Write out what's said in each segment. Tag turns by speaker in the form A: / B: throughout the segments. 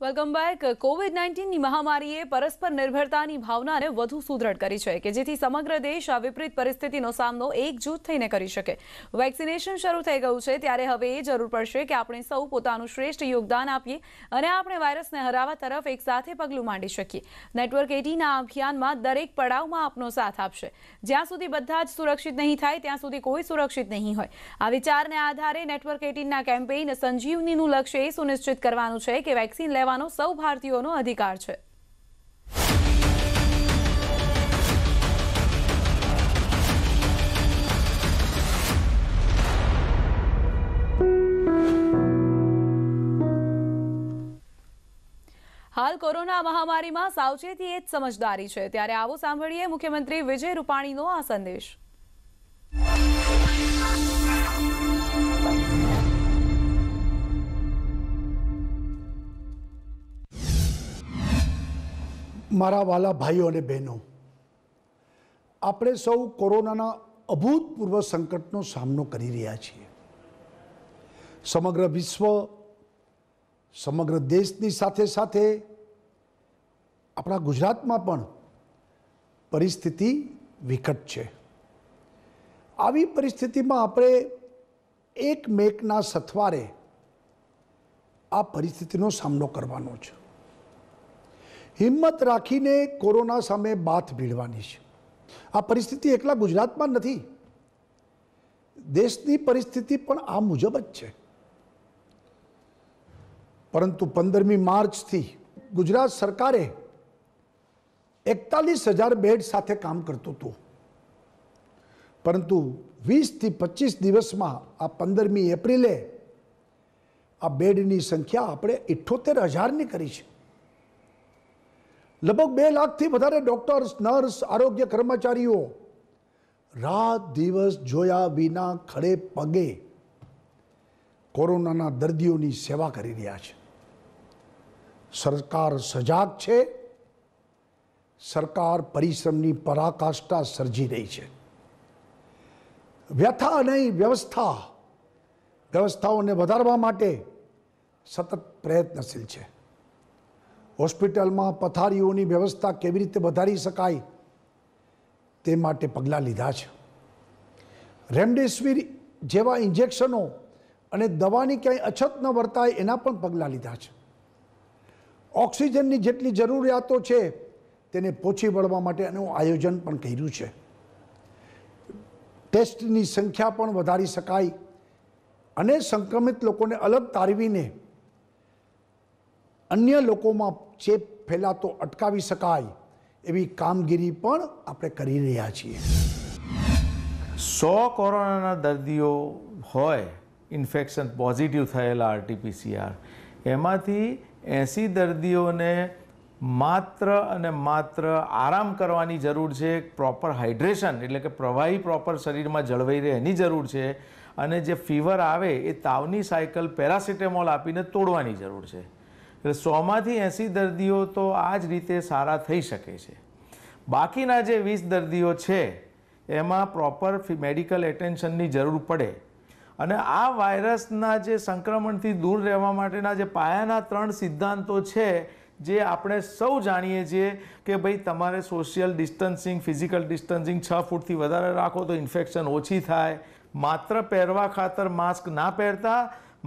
A: welcome back कोविड-19 ની મહામારી એ પરસ્પર નિર્ભરતા ની ભાવના ને વધુ સુદ્રઢ કરી છે કે જેથી સમગ્ર દેશ આ વિપ્રિત પરિસ્થિતિ નો સામનો એક જૂથ થઈને કરી શકે વેક્સિનેશન શરૂ થઈ ગયું છે ત્યારે હવે એ જરૂર પડશે કે આપણે સૌ પોતાનું શ્રેષ્ઠ યોગદાન આપીએ અને આપણે વાયરસ ને હરાવવા તરફ એક સાથે પગલું માંડી શકીએ નેટવર્ક 18 ના અભિયાન માં દરેક પડાવ માં આપનો સાથ આપશે જ્યાં સુધી બધા જ સુરક્ષિત નહીં થાય ત્યાં સુધી કોઈ સુરક્ષિત નહીં હોય આ વિચાર ને આધારે નેટવર્ક 18 ના કેમ્પેઈન નું લક્ષ્ય એ સુનિશ્ચિત કરવાનું છે કે વેક્સિને રહેવાનો સૌ ભારતીયોનો અધિકાર છે હાલ કોરોના મહામારીમાં સાવચેતી એ જ સમજદારી છે ત્યારે આવો સાંભળીએ મુખ્યમંત્રી વિજય રૂપાણીનો આ સંદેશ
B: મારા વાલા ભાઈઓ અને બહેનો આપણે સૌ કોરોનાના અભૂતપૂર્વ સંકટનો સામનો કરી રહ્યા છીએ સમગ્ર વિશ્વ સમગ્ર દેશની સાથે સાથે આપણા ગુજરાતમાં પણ પરિસ્થિતિ વિકટ છે આવી પરિસ્થિતિમાં આપણે એકમેકના સથવારે આ પરિસ્થિતિનો સામનો કરવાનો છે હિંમત રાખીને કોરોના સામે બાથ ભીડવાની છે આ પરિસ્થિતિ એકલા ગુજરાતમાં નથી દેશની પરિસ્થિતિ પણ આ મુજબ જ છે પરંતુ પંદરમી માર્ચથી ગુજરાત સરકારે એકતાલીસ હજાર બેડ સાથે કામ કરતું હતું પરંતુ વીસથી પચીસ દિવસમાં આ પંદરમી એપ્રિલે આ બેડની સંખ્યા આપણે ઇઠ્ઠોતેર હજારની કરી છે લગભગ બે લાખથી વધારે ડૉક્ટર્સ નર્સ આરોગ્ય કર્મચારીઓ રાત દિવસ જોયા વિના ખડે પગે કોરોનાના દર્દીઓની સેવા કરી રહ્યા છે સરકાર સજાગ છે સરકાર પરિશ્રમની પરાકાષ્ઠા સર્જી રહી છે વ્યથા નહીં વ્યવસ્થા વ્યવસ્થાઓને વધારવા માટે સતત પ્રયત્નશીલ છે હોસ્પિટલમાં પથારીઓની વ્યવસ્થા કેવી રીતે વધારી શકાય તે માટે પગલાં લીધા છે રેમડેસિવીર જેવા ઇન્જેક્શનો અને દવાની ક્યાંય અછત ન વર્તાય એના પણ પગલાં લીધા છે ઓક્સિજનની જેટલી જરૂરિયાતો છે તેને પહોંચી વળવા માટેનું આયોજન પણ કર્યું છે ટેસ્ટની સંખ્યા પણ વધારી શકાય અને સંક્રમિત લોકોને અલગ તારવીને અન્ય લોકોમાં ચેપ ફેલાતો અટકાવી શકાય એવી કામગીરી પણ આપણે કરી રહ્યા છીએ
C: સો કોરોનાના દર્દીઓ હોય ઇન્ફેક્શન પોઝિટિવ થયેલા આરટીપીસીઆર એમાંથી એંસી દર્દીઓને માત્ર અને માત્ર આરામ કરવાની જરૂર છે પ્રોપર હાઇડ્રેશન એટલે કે પ્રવાહી પ્રોપર શરીરમાં જળવાઈ રહે એની જરૂર છે અને જે ફીવર આવે એ તાવની સાયકલ પેરાસિટેમોલ આપીને તોડવાની જરૂર છે એટલે સોમાંથી એંસી દર્દીઓ તો આ જ રીતે સારા થઈ શકે છે બાકીના જે વીસ દર્દીઓ છે એમાં પ્રોપર મેડિકલ એટેન્શનની જરૂર પડે અને આ વાયરસના જે સંક્રમણથી દૂર રહેવા માટેના જે પાયાના ત્રણ સિદ્ધાંતો છે જે આપણે સૌ જાણીએ છીએ કે ભાઈ તમારે સોશિયલ ડિસ્ટન્સિંગ ફિઝિકલ ડિસ્ટન્સિંગ છ ફૂટથી વધારે રાખો તો ઇન્ફેક્શન ઓછી થાય માત્ર પહેરવા ખાતર માસ્ક ના પહેરતા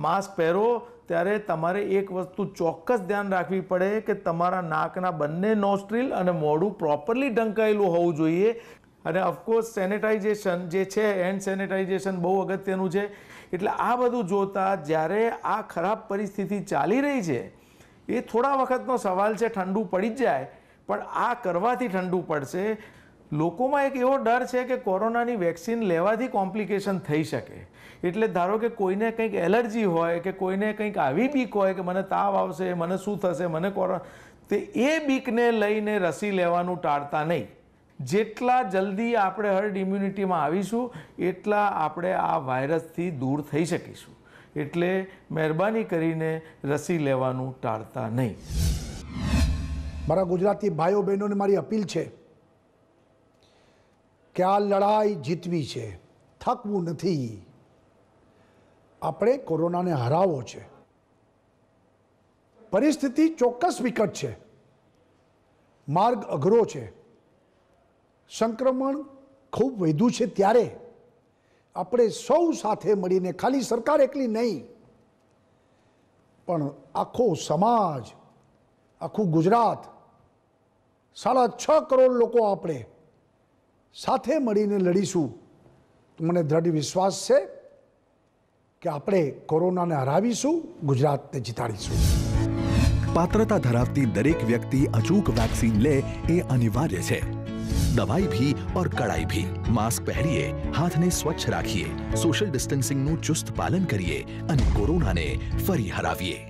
C: માસ્ક પહેરો ત્યારે તમારે એક વસ્તુ ચોક્કસ ધ્યાન રાખવી પડે કે તમારા નાકના બંને નોસ્ટ્રીલ અને મોઢું પ્રોપરલી ઢંકાયેલું હોવું જોઈએ અને ઓફકોર્સ સેનેટાઇઝેશન જે છે હેન્ડ સેનેટાઇઝેશન બહુ અગત્યનું છે એટલે આ બધું જોતાં જ્યારે આ ખરાબ પરિસ્થિતિ ચાલી રહી છે એ થોડા વખતનો સવાલ છે ઠંડુ પડી જ જાય પણ આ કરવાથી ઠંડુ પડશે લોકોમાં એક એવો ડર છે કે કોરોનાની વેક્સિન લેવાથી કોમ્પ્લિકેશન થઈ શકે એટલે ધારો કે કોઈને કંઈક એલર્જી હોય કે કોઈને કંઈક આવી બીક હોય કે મને તાવ આવશે મને શું થશે મને કોરોના તે એ બીકને લઈને રસી લેવાનું ટાળતા નહીં જેટલા જલ્દી આપણે હર્ડ ઇમ્યુનિટીમાં આવીશું એટલા આપણે આ વાયરસથી દૂર થઈ શકીશું એટલે મહેરબાની કરીને રસી લેવાનું ટાળતા નહીં
B: મારા ગુજરાતી ભાઈઓ બહેનોને મારી અપીલ છે કે આ લડાઈ જીતવી છે થકવું નથી આપણે કોરોનાને હરાવો છે પરિસ્થિતિ ચોક્કસ વિકટ છે માર્ગ અઘરો છે સંક્રમણ ખૂબ વધ્યું છે ત્યારે આપણે સૌ સાથે મળીને ખાલી સરકાર એકલી નહીં પણ આખો સમાજ આખું ગુજરાત સાડા છ કરોડ લોકો આપણે સાથે મળીને લડીશું મને દ્રઢ વિશ્વાસ છે કે આપણે કોરોનાને હરાવીશું ગુજરાતને જીતાડીશું પાત્રતા ધરાવતી દરેક વ્યક્તિ અચૂક વેક્સિન લે એ અનિવાર્ય છે દવાઈ ભી ઓર કડાઈ ભી માસ્ક પહેરીએ હાથને સ્વચ્છ રાખીએ સોશિયલ ડિસ્ટન્સિંગનું ચુસ્ત પાલન કરીએ અને કોરોનાને ફરી હરાવીએ